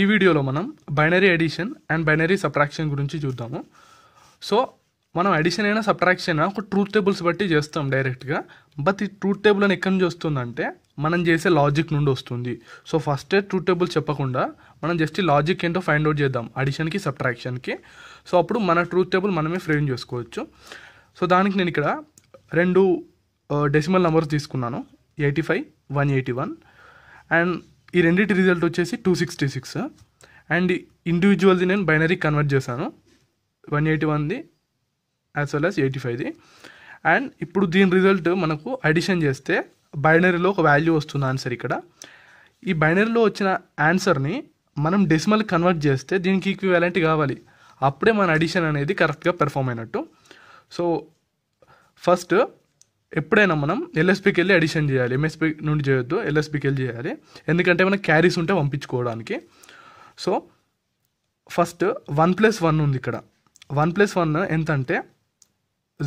ఈ వీడియోలో మనం binary addition and binary subtraction గురించి చూద్దాము సో మనం అడిషన్ అయినా సబ్ట్రాక్షన్ ఒక ట్రూత్ టేబుల్స్ బట్టి చేస్తాం డైరెక్ట్గా బట్ ఈ ట్రూత్ టేబుల్ అని ఎక్కడి నుంచి వస్తుందంటే మనం చేసే లాజిక్ నుండి వస్తుంది సో ఫస్ట్ ట్రూత్ టేబుల్ చెప్పకుండా మనం జస్ట్ లాజిక్ ఏంటో ఫైండ్ అవుట్ చేద్దాం అడిషన్కి సబ్ట్రాక్షన్కి సో అప్పుడు మన ట్రూత్ టేబుల్ మనమే ఫ్రేమ్ చేసుకోవచ్చు సో దానికి నేను ఇక్కడ రెండు డెసిమల్ uh, నెంబర్స్ తీసుకున్నాను eighty five one eighty one and ఈ రెండింటి రిజల్ట్ వచ్చేసి టూ సిక్స్టీ సిక్స్ అండ్ ఇండివిజువల్ది నేను బైనరీ కన్వర్ట్ చేశాను వన్ ఎయిటీ వన్ది యాజ్ వెల్ యాజ్ ఎయిటీ ఫైవ్ది అండ్ ఇప్పుడు దీని రిజల్ట్ మనకు అడిషన్ చేస్తే బైనరీలో ఒక వాల్యూ వస్తుంది ఆన్సర్ ఇక్కడ ఈ బైనరీలో వచ్చిన ఆన్సర్ని మనం డెసిమల్ కన్వర్ట్ చేస్తే దీనికి ఈక్వివాలెంట్ కావాలి అప్పుడే మన అడిషన్ అనేది కరెక్ట్గా పెర్ఫామ్ అయినట్టు సో ఫస్ట్ ఎప్పుడైనా మనం ఎల్ఎస్పీకి వెళ్ళి అడిషన్ చేయాలి ఎంఎస్పి నుండి చేయొద్దు ఎల్ఎస్పీకి వెళ్ళి చేయాలి ఎందుకంటే మనకి క్యారీస్ ఉంటే పంపించుకోవడానికి so first one plus one ఉంది ఇక్కడ వన్ ప్లస్ వన్ ఎంత అంటే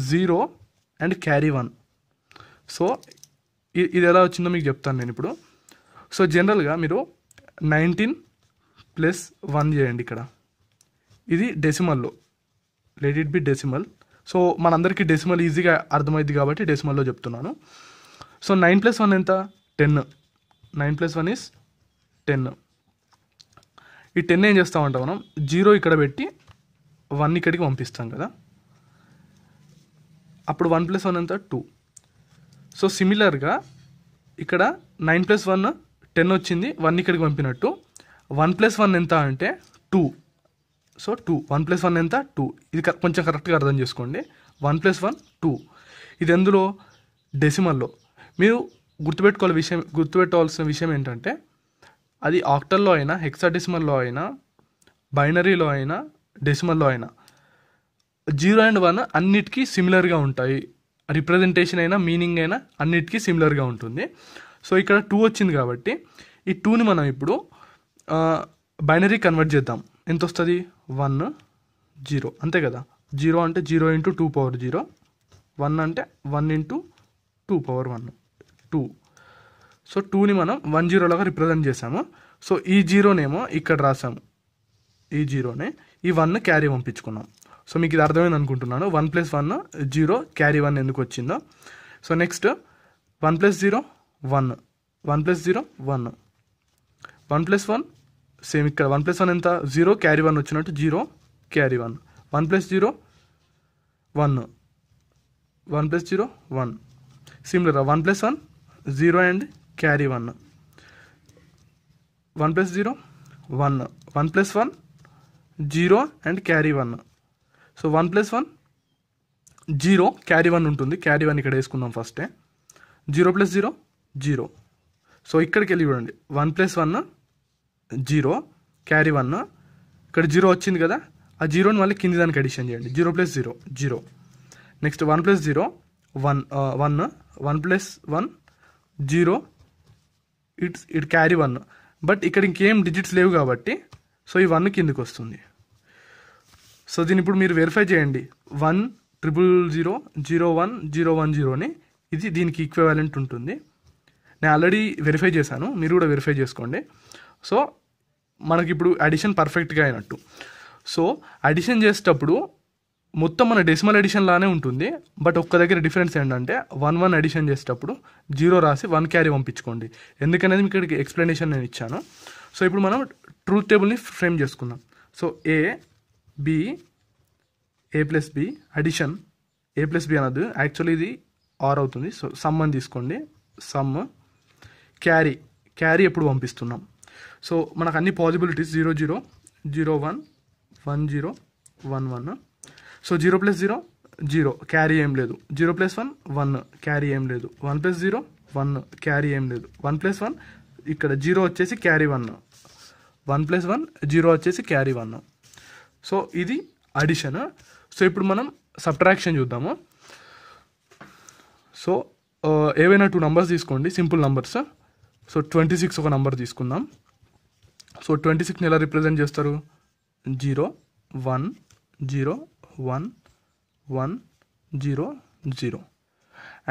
zero and carry one so ఇది ఎలా వచ్చిందో మీకు చెప్తాను నేను ఇప్పుడు సో జనరల్గా మీరు నైన్టీన్ ప్లస్ వన్ చేయండి ఇక్కడ ఇది డెసిమల్లో let it be decimal so మనందరికీ డెసిమల్ ఈజీగా అర్థమైంది కాబట్టి డెసిమల్లో చెప్తున్నాను సో నైన్ ప్లస్ వన్ ఎంత ten nine plus one is ten ఈ టెన్ ఏం చేస్తామంటాం మనం జీరో ఇక్కడ పెట్టి వన్ ఇక్కడికి పంపిస్తాం కదా అప్పుడు వన్ ప్లస్ వన్ ఎంత టూ సో సిమిలర్గా ఇక్కడ నైన్ ప్లస్ వన్ టెన్ వచ్చింది వన్ ఇక్కడికి పంపినట్టు వన్ ప్లస్ వన్ ఎంత అంటే two so two one plus one ఎంత టూ ఇది కొంచెం కరెక్ట్గా అర్థం చేసుకోండి వన్ ప్లస్ వన్ టూ ఇది ఎందులో డెసిమల్లో మీరు గుర్తుపెట్టుకోవాలి విషయం గుర్తుపెట్టవలసిన విషయం ఏంటంటే అది ఆక్టల్లో అయినా హెక్సాడెసిమల్లో అయినా బైనరీలో అయినా డెసిమల్లో అయినా జీరో అండ్ వన్ అన్నిటికీ సిమిలర్గా ఉంటాయి రిప్రజెంటేషన్ అయినా మీనింగ్ అయినా అన్నిటికీ సిమిలర్గా ఉంటుంది సో ఇక్కడ టూ వచ్చింది కాబట్టి ఈ టూని మనం ఇప్పుడు బైనరీ కన్వర్ట్ చేద్దాం ఎంత వస్తుంది వన్ జీరో అంతే కదా జీరో అంటే zero into two power zero one అంటే one into two power one two so టూని మనం వన్ జీరోలాగా రిప్రజెంట్ చేసాము సో ఈ జీరోనేమో ఇక్కడ రాసాము ఈ జీరోని ఈ వన్ క్యారీ పంపించుకున్నాం సో మీకు ఇది అర్థమైంది అనుకుంటున్నాను one plus one zero carry one ఎందుకు వచ్చిందో so next one plus zero one one plus zero one one plus one same ఇక్కడ వన్ ప్లస్ వన్ ఎంత జీరో క్యారీ వన్ వచ్చినట్టు zero carry one one plus zero one one plus zero one similar one plus one zero and carry one one plus zero one one plus one zero and carry one so one plus one zero carry one ఉంటుంది carry one ఇక్కడ వేసుకుందాం ఫస్టే zero plus zero zero so ఇక్కడికి వెళ్ళి చూడండి one plus one zero carry one ఇక్కడ zero వచ్చింది కదా ఆ జీరోని మళ్ళీ కింది దానికి అడిషన్ చేయండి zero plus zero zero next one plus zero one one one plus one zero it's it carry one but ఇక్కడ ఇంకేం డిజిట్స్ లేవు కాబట్టి సో ఈ వన్ కిందికి వస్తుంది సో దీని ఇప్పుడు మీరు వెరిఫై చేయండి one triple zero zero one zero one జీరోని ఇది దీనికి ఈక్వివాలెంట్ ఉంటుంది నేను ఆల్రెడీ వెరిఫై చేశాను మీరు కూడా వెరిఫై చేసుకోండి సో మనకి ఇప్పుడు అడిషన్ పర్ఫెక్ట్గా అయినట్టు సో అడిషన్ చేసేటప్పుడు మొత్తం మన డెసిమల్ అడిషన్ లానే ఉంటుంది బట్ ఒక్క దగ్గర డిఫరెన్స్ ఏంటంటే వన్ వన్ అడిషన్ చేసేటప్పుడు జీరో రాసి వన్ క్యారీ పంపించుకోండి ఎందుకనేది మీకు ఇక్కడికి ఎక్స్ప్లెనేషన్ నేను ఇచ్చాను సో ఇప్పుడు మనం ట్రూత్ టేబుల్ని ఫ్రేమ్ చేసుకుందాం so A B A plus B addition A plus B అనదు యాక్చువల్లీ ఇది ఆర్ అవుతుంది సో సమ్ అని తీసుకోండి సమ్ క్యారీ క్యారీ ఎప్పుడు పంపిస్తున్నాం సో మనకు అన్ని possibilities zero zero zero one one zero one one so zero plus zero zero carry ఏం లేదు zero plus one one carry ఏం లేదు one plus zero one carry ఏం లేదు వన్ ప్లస్ వన్ ఇక్కడ జీరో వచ్చేసి carry one one plus one zero వచ్చేసి carry one so ఇది అడిషన్ సో ఇప్పుడు మనం సబ్ట్రాక్షన్ చూద్దాము సో uh, ఏవైనా టూ నంబర్స్ తీసుకోండి simple numbers so twenty six ఒక నంబర్ తీసుకుందాం సో ట్వంటీ సిక్స్ని ఎలా రిప్రజెంట్ చేస్తారు zero one zero one one zero zero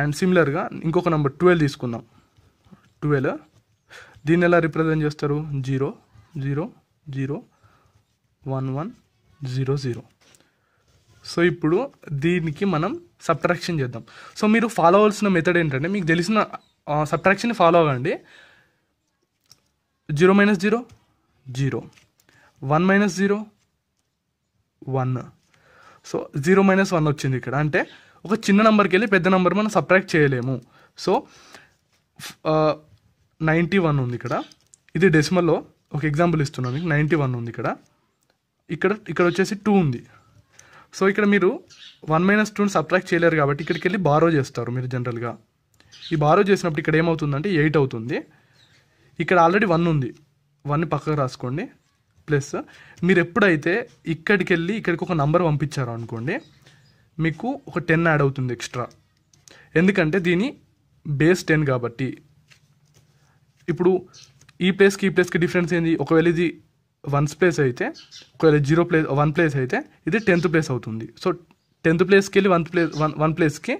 and సిమిలర్గా ఇంకొక నెంబర్ ట్వెల్వ్ తీసుకుందాం ట్వెల్వ్ దీన్ని ఎలా రిప్రజెంట్ చేస్తారు zero zero zero one one zero zero so ఇప్పుడు దీనికి మనం సబ్ట్రాక్షన్ చేద్దాం సో మీరు ఫాలో అవ్వాల్సిన మెథడ్ ఏంటంటే మీకు తెలిసిన సబ్ట్రాక్షన్ ఫాలో అవ్వండి zero minus zero zero one minus zero one so zero minus one వచ్చింది ఇక్కడ అంటే ఒక చిన్న నెంబర్కి వెళ్ళి పెద్ద నెంబర్ మనం సబ్ట్రాక్ట్ చేయలేము సో నైంటీ వన్ ఉంది ఇక్కడ ఇది డెసిమల్లో ఒక ఎగ్జాంపుల్ ఇస్తున్నాను మీకు నైంటీ వన్ ఉంది ఇక్కడ ఇక్కడ ఇక్కడ వచ్చేసి టూ ఉంది సో ఇక్కడ మీరు వన్ మైనస్ టూని సబ్ట్రాక్ట్ చేయలేరు కాబట్టి ఇక్కడికి వెళ్ళి బారో చేస్తారు మీరు జనరల్గా ఈ బారో చేసినప్పుడు ఇక్కడ ఏమవుతుందంటే ఎయిట్ అవుతుంది ఇక్కడ ఆల్రెడీ వన్ ఉంది వన్ పక్కకు రాసుకోండి ప్లస్ మీరు ఎప్పుడైతే ఇక్కడికి వెళ్ళి ఇక్కడికి ఒక నంబర్ పంపించారు అనుకోండి మీకు ఒక టెన్ యాడ్ అవుతుంది ఎక్స్ట్రా ఎందుకంటే దీని బేస్ టెన్ కాబట్టి ఇప్పుడు ఈ ప్లేస్కి ఈ ప్లేస్కి డిఫరెన్స్ ఏంది ఒకవేళ ఇది వన్స్ ప్లేస్ అయితే ఒకవేళ జీరో ప్లేస్ వన్ ప్లేస్ అయితే ఇది టెన్త్ ప్లేస్ అవుతుంది సో టెన్త్ ప్లేస్కి వెళ్ళి వన్ ప్లేస్ వన్ వన్ ప్లేస్కి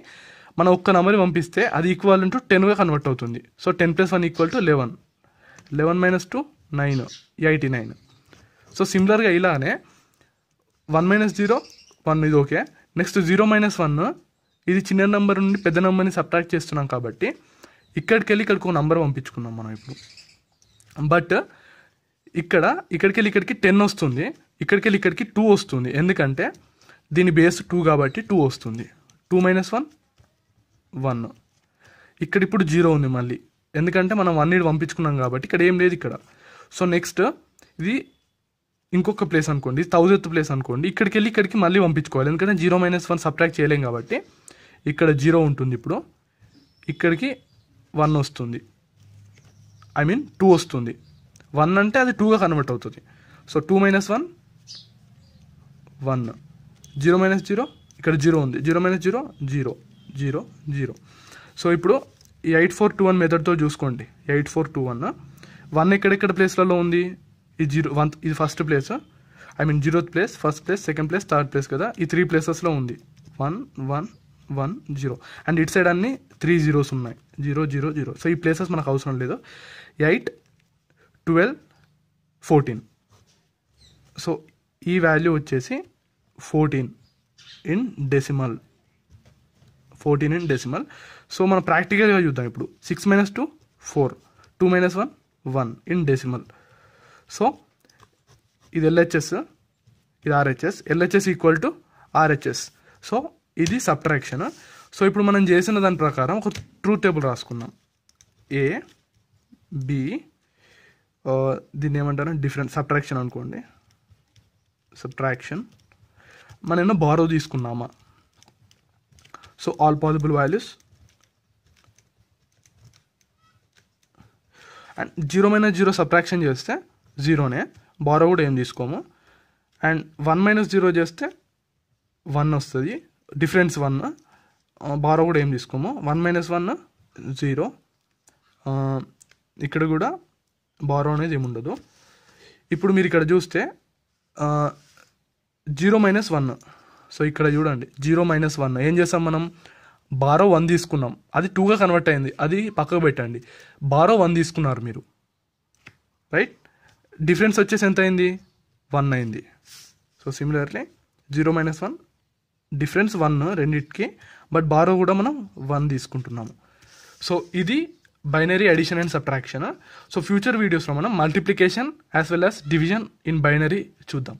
మనం ఒక్క నెంబర్ పంపిస్తే అది ఈక్వల్ టు టెన్గా కన్వర్ట్ అవుతుంది so ten plus one equal to eleven eleven minus two nine eighty nine so సిమిలర్గా ఇలానే వన్ మైనస్ జీరో వన్ ఇది okay next zero minus one ఇది చిన్న నెంబర్ నుండి పెద్ద నెంబర్ని సబ్ట్రాక్ట్ చేస్తున్నాం కాబట్టి ఇక్కడికి వెళ్ళి ఇక్కడికి ఒక నెంబర్ పంపించుకున్నాం మనం ఇప్పుడు బట్ ఇక్కడ ఇక్కడికి వెళ్ళి ఇక్కడికి టెన్ వస్తుంది ఇక్కడికి వెళ్ళి ఇక్కడికి టూ వస్తుంది ఎందుకంటే దీని బేస్ టూ కాబట్టి టూ వస్తుంది టూ మైనస్ వన్ వన్ ఇక్కడ ఇప్పుడు జీరో ఉంది మళ్ళీ ఎందుకంటే మనం వన్ ఇడ్ పంపించుకున్నాం కాబట్టి ఇక్కడ ఏం లేదు ఇక్కడ సో నెక్స్ట్ ఇది ఇంకొక ప్లేస్ అనుకోండి థౌజెత్ ప్లేస్ అనుకోండి ఇక్కడికి వెళ్ళి ఇక్కడికి మళ్ళీ పంపించుకోవాలి ఎందుకంటే జీరో మైనస్ వన్ సబ్ట్రాక్ట్ చేయలేం కాబట్టి ఇక్కడ జీరో ఉంటుంది ఇప్పుడు ఇక్కడికి వన్ వస్తుంది ఐ మీన్ టూ వస్తుంది వన్ అంటే అది టూగా కన్వర్ట్ అవుతుంది so two minus one one zero minus zero ఇక్కడ జీరో ఉంది zero minus zero zero zero zero so ఇప్పుడు ఈ ఎయిట్ ఫోర్ టూ వన్ మెథడ్తో చూసుకోండి eight four two one one ఎక్కడెక్కడ ప్లేస్లలో ఉంది ఇది జీరో వన్ ఇది first place I mean zeroth place first place second place third place కదా ఈ త్రీ ప్లేసెస్లో ఉంది one one one zero and ఇటు సైడ్ అన్ని త్రీ జీరోస్ ఉన్నాయి జీరో జీరో జీరో సో ఈ ప్లేసెస్ మనకు అవసరం లేదు ఎయిట్ ట్వెల్వ్ ఫోర్టీన్ సో ఈ వాల్యూ వచ్చేసి fourteen in decimal fourteen in decimal so మనం ప్రాక్టికల్గా చూద్దాం ఇప్పుడు six minus two four two minus one one in decimal so ఇది ఎల్హెచ్ఎస్ ఇది RHS LHS equal to RHS so ఇది సబ్ట్రాక్షన్ సో ఇప్పుడు మనం చేసిన దాని ప్రకారం ఒక ట్రూత్ టేబుల్ రాసుకుందాం ఏ బి దీన్ని ఏమంటారు డిఫరెంట్ సబ్ట్రాక్షన్ అనుకోండి సబ్ట్రాక్షన్ మనం ఏమన్నా బారో తీసుకున్నామా so all possible values and zero minus zero subtraction చేస్తే జీరోనే బారో కూడా ఏం తీసుకోము అండ్ వన్ మైనస్ జీరో చేస్తే వన్ వస్తుంది డిఫరెన్స్ వన్ బారో కూడా ఏం తీసుకోము వన్ మైనస్ వన్ జీరో ఇక్కడ కూడా బారో అనేది ఏముండదు ఇప్పుడు మీరు ఇక్కడ చూస్తే జీరో మైనస్ వన్ సో ఇక్కడ చూడండి జీరో మైనస్ వన్ ఏం చేస్తాం మనం బారో వన్ తీసుకున్నాం అది టూగా కన్వర్ట్ అయింది అది పక్కకు పెట్టండి బారో వన్ తీసుకున్నారు మీరు రైట్ డిఫరెన్స్ వచ్చేసి ఎంత అయింది వన్ అయింది so similarly zero minus one difference one రెండింటికి బట్ బారో కూడా మనం వన్ తీసుకుంటున్నాము సో ఇది binary addition and subtraction so future వీడియోస్లో మనం multiplication as well as division in binary చూద్దాం